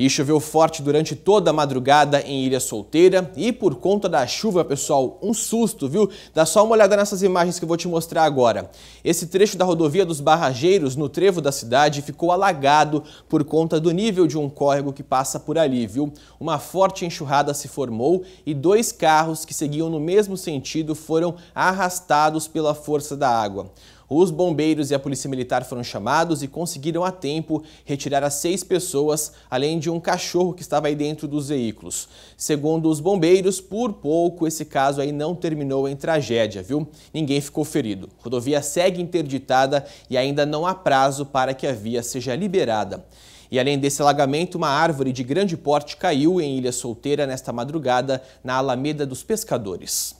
E choveu forte durante toda a madrugada em Ilha Solteira. E por conta da chuva, pessoal, um susto, viu? Dá só uma olhada nessas imagens que eu vou te mostrar agora. Esse trecho da rodovia dos Barrageiros, no trevo da cidade, ficou alagado por conta do nível de um córrego que passa por ali, viu? Uma forte enxurrada se formou e dois carros que seguiam no mesmo sentido foram arrastados pela força da água. Os bombeiros e a polícia militar foram chamados e conseguiram a tempo retirar as seis pessoas, além de um cachorro que estava aí dentro dos veículos. Segundo os bombeiros, por pouco esse caso aí não terminou em tragédia, viu? Ninguém ficou ferido. A rodovia segue interditada e ainda não há prazo para que a via seja liberada. E além desse alagamento, uma árvore de grande porte caiu em Ilha Solteira nesta madrugada, na Alameda dos Pescadores.